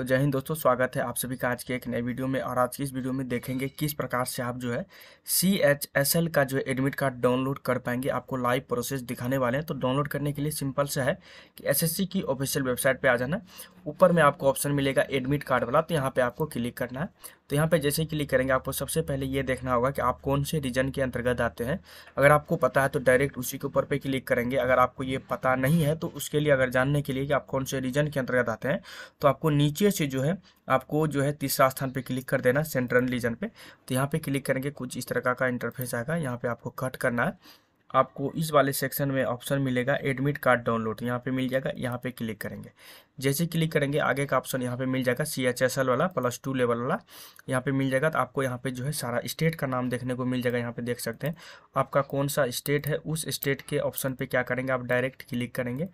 तो जय हिंद दोस्तों स्वागत है आप सभी का आज के एक नए वीडियो में और आज की इस वीडियो में देखेंगे किस प्रकार से आप जो है सी एच एस एल का जो है एडमिट कार्ड डाउनलोड कर पाएंगे आपको लाइव प्रोसेस दिखाने वाले हैं तो डाउनलोड करने के लिए सिंपल सा है कि एस एस सी की ऑफिशियल वेबसाइट पर आ जाना ऊपर में आपको ऑप्शन मिलेगा एडमिट कार्ड वाला तो यहाँ पर आपको क्लिक करना है तो यहाँ पर जैसे ही क्लिक करेंगे आपको सबसे पहले ये देखना होगा कि आप कौन से रीजन के अंतर्गत आते हैं अगर आपको पता है तो डायरेक्ट उसी के ऊपर पर क्लिक करेंगे अगर आपको ये पता नहीं है तो उसके लिए अगर जानने के लिए कि आप कौन से रीजन के अंतर्गत आते हैं तो आपको नीचे सीधे से जो है आपको जो है तीसरा स्थान पे क्लिक कर देना सेंट्रल रीजन पे तो यहाँ पे क्लिक करेंगे कुछ इस तरह का इंटरफेस आएगा यहाँ पे आपको कट करना है आपको इस वाले सेक्शन में ऑप्शन मिलेगा एडमिट कार्ड डाउनलोड यहाँ पे मिल जाएगा यहाँ पे क्लिक करेंगे जैसे क्लिक करेंगे आगे का ऑप्शन यहाँ पे मिल जाएगा सी एच एस एल वाला प्लस टू लेवल वाला यहाँ पे मिल जाएगा तो आपको यहाँ पे जो है सारा स्टेट का नाम देखने को मिल जाएगा यहाँ पे देख सकते हैं आपका कौन सा स्टेट है उस स्टेट के ऑप्शन पे क्या करेंगे आप डायरेक्ट क्लिक करेंगे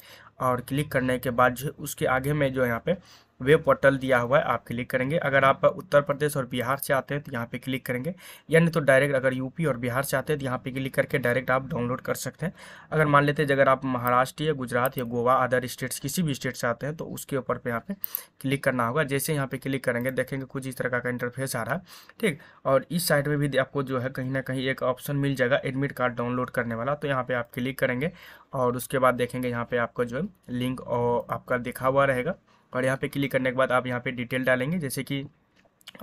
और क्लिक करने के बाद जो है उसके आगे में जो है यहाँ पे वेब पोर्टल दिया हुआ है आप क्लिक करेंगे अगर आप उत्तर प्रदेश और बिहार से आते हैं तो यहाँ पे क्लिक करेंगे यानी तो डायरेक्ट अगर यूपी और बिहार से आते हैं तो यहाँ पे क्लिक करके डायरेक्ट आप डाउनलोड कर सकते हैं अगर मान लेते हैं अगर आप महाराष्ट्र या गुजरात या गोवा अदर स्टेट्स किसी भी स्टेट से आते हैं तो उसके ऊपर पर यहाँ पर क्लिक करना होगा जैसे यहाँ पर क्लिक करेंगे देखेंगे कुछ इस तरह का इंटरफेस आ रहा है ठीक और इस साइड में भी आपको जो है कहीं ना कहीं एक ऑप्शन मिल जाएगा एडमिट कार्ड डाउनलोड करने वाला तो यहाँ पर आप क्लिक करेंगे और उसके बाद देखेंगे यहाँ पर आपका जो है लिंक आपका दिखा हुआ रहेगा और यहाँ पे क्लिक करने के बाद आप यहाँ पे डिटेल डालेंगे जैसे कि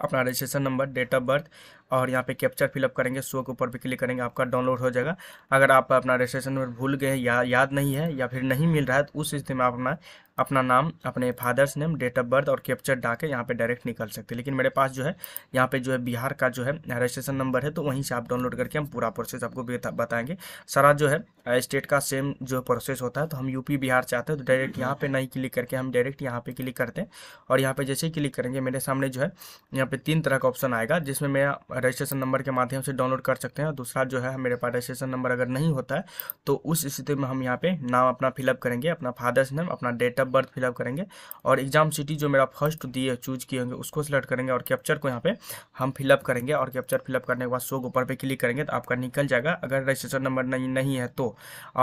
अपना registration number date of birth और यहाँ पे कैप्चर फिलअप करेंगे शो के ऊपर भी क्लिक करेंगे आपका डाउनलोड हो जाएगा अगर आप अपना रजिस्ट्रेशन नंबर भूल गए या याद नहीं है या फिर नहीं मिल रहा है तो उस स्थिति में आप अपना अपना नाम अपने father's name date of birth और कैप्चर डाल के यहाँ पे डायरेक्ट निकल सकते हैं लेकिन मेरे पास जो है यहाँ पे जो है बिहार का जो है रजिस्ट्रेशन नंबर है तो वहीं से आप डाउनलोड करके हम पूरा प्रोसेस आपको बताएंगे सारा जो है स्टेट का सेम जो प्रोसेस होता है तो हम यूपी बिहार चाहते हैं तो डायरेक्ट यहाँ पर नहीं क्लिक करके हम डायरेक्ट यहाँ पर क्लिक करते हैं और यहाँ पर जैसे ही क्लिक करेंगे मेरे सामने जो है यहाँ पर तीन तरह का ऑप्शन आएगा जिसमें मेरा रजिस्ट्रेशन नंबर के माध्यम से डाउनलोड कर सकते हैं दूसरा जो है मेरे पास रजिस्ट्रेशन नंबर अगर नहीं होता है तो उस स्थिति में हम यहाँ पे नाम अपना फिलअप करेंगे अपना फादर्स नेम अपना डेट ऑफ बर्थ फिलअप करेंगे और एग्जाम सिटी जो मेरा फर्स्ट दिए चूज किए होंगे उसको सिलेक्ट करेंगे और कैप्चर को यहाँ पे हम फिलअप करेंगे और कैप्चर फिलअप करने के बाद शो ऊपर पर क्लिक करेंगे तो आपका निकल जाएगा अगर रजिस्ट्रेशन नंबर नहीं नहीं है तो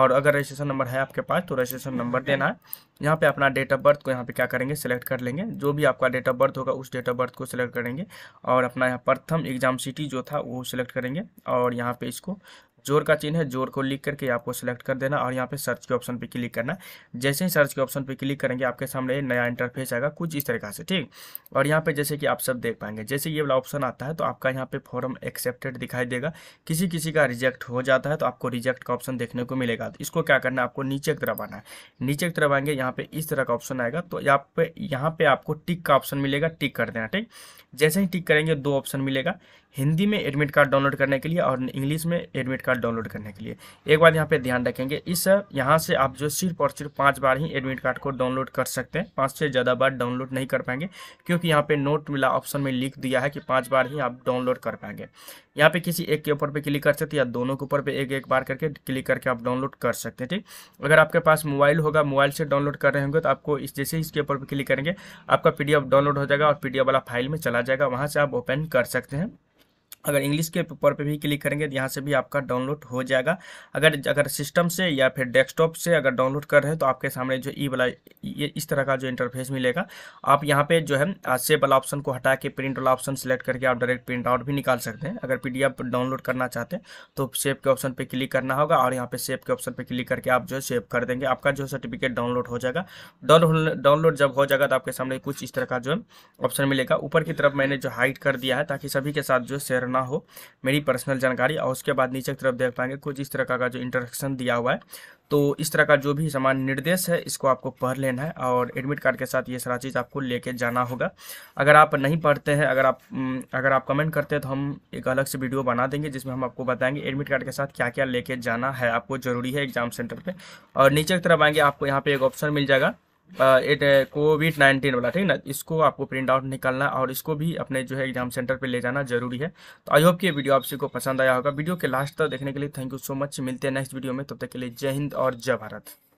और अगर रजिस्ट्रेशन नंबर है आपके पास तो रजिस्ट्रेशन नंबर देना है यहाँ पे अपना डेट ऑफ बर्थ को यहाँ पे क्या करेंगे सेलेक्ट कर लेंगे जो भी आपका डेट ऑफ बर्थ होगा उस डेट ऑफ बर्थ को सिलेक्ट करेंगे और अपना यहाँ प्रथम एग्जाम सिटी जो था वो सिलेक्ट करेंगे और यहाँ पे इसको जोर का चिन्ह है जोर को लिख करके आपको सेलेक्ट कर देना और यहाँ पे सर्च के ऑप्शन पे क्लिक करना जैसे ही सर्च के ऑप्शन पे क्लिक करेंगे आपके सामने नया इंटरफेस आएगा कुछ इस तरीका से ठीक और यहाँ पे जैसे कि आप सब देख पाएंगे जैसे ये वाला ऑप्शन आता है तो आपका यहाँ पे फॉर्म एक्सेप्टेड दिखाई देगा किसी किसी का रिजेक्ट हो जाता है तो आपको रिजेक्ट का ऑप्शन देखने को मिलेगा तो इसको क्या करना है आपको नीचे की तरफ आना है नीचे की तरफ आएंगे यहाँ पे इस तरह का ऑप्शन आएगा तो यहाँ पे यहाँ पे आपको टिक का ऑप्शन मिलेगा टिक कर देना ठीक जैसे ही टिक करेंगे दो ऑप्शन मिलेगा हिंदी में एडमिट कार्ड डाउनलोड करने के लिए और इंग्लिश में एडमिट कार्ड डाउनलोड करने के लिए एक बात यहाँ पे ध्यान रखेंगे इस यहाँ से आप जो सिर्फ और सिर्फ पाँच बार ही एडमिट कार्ड को डाउनलोड कर सकते हैं पाँच से ज़्यादा बार डाउनलोड नहीं कर पाएंगे क्योंकि यहाँ पे नोट मिला ऑप्शन में लिख दिया है कि पाँच बार ही आप डाउनलोड कर पाएंगे यहाँ पे किसी एक के ऊपर पे क्लिक कर सकते हैं या दोनों के ऊपर पे एक एक बार करके क्लिक करके आप डाउनलोड कर सकते हैं ठीक अगर आपके पास मोबाइल होगा मोबाइल से डाउनलोड कर रहे होंगे तो आपको इस जैसे इसके ऊपर पे क्लिक करेंगे आपका पीडीएफ डाउनलोड हो जाएगा और पीडीएफ वाला फाइल में चला जाएगा वहाँ से आप ओपन कर सकते हैं अगर इंग्लिश के पेपर पे भी क्लिक करेंगे तो यहाँ से भी आपका डाउनलोड हो जाएगा अगर अगर सिस्टम से या फिर डेस्कटॉप से अगर डाउनलोड कर रहे हैं तो आपके सामने जो ई वाला ये इस तरह का जो इंटरफेस मिलेगा आप यहाँ पे जो है सेव वाला ऑप्शन को हटा के प्रिंट वाला ऑप्शन सेलेक्ट करके आप डायरेक्ट प्रिंट आउट भी निकाल सकते हैं अगर पी डाउनलोड करना चाहते हैं तो सेव के ऑप्शन पर क्लिक करना होगा और यहाँ पर सेव के ऑप्शन पर क्लिक करके आप जो है सेव कर देंगे आपका जो सर्टिफिकेट डाउनलोड हो जाएगा डाउनलोड डाउनलोड जब हो जाएगा तो आपके सामने कुछ इस तरह का जो ऑप्शन मिलेगा ऊपर की तरफ मैंने जो हाइट कर दिया है ताकि सभी के साथ जो शेयर ना हो मेरी पर्सनल जानकारी और उसके बाद नीचे की तरफ देख पाएंगे कुछ इस तरह का जो इंट्रोडक्शन दिया हुआ है तो इस तरह का जो भी सामान निर्देश है इसको आपको पढ़ लेना है और एडमिट कार्ड के साथ ये सारा चीज़ आपको लेके जाना होगा अगर आप नहीं पढ़ते हैं अगर आप अगर आप कमेंट करते हैं तो हम एक अलग से वीडियो बना देंगे जिसमें हम आपको बताएंगे एडमिट कार्ड के साथ क्या क्या लेके जाना है आपको ज़रूरी है एग्जाम सेंटर पर और नीचे की तरफ आएंगे आपको यहाँ पर एक ऑप्शन मिल जाएगा एट कोविड नाइन्टीन वाला ठीक ना इसको आपको प्रिंट आउट निकालना और इसको भी अपने जो है एग्जाम सेंटर पे ले जाना जरूरी है तो आई होप कि ये वीडियो आप को पसंद आया होगा वीडियो के लास्ट तक देखने के लिए थैंक यू सो मच मिलते हैं नेक्स्ट वीडियो में तब तक के लिए जय हिंद और जय भारत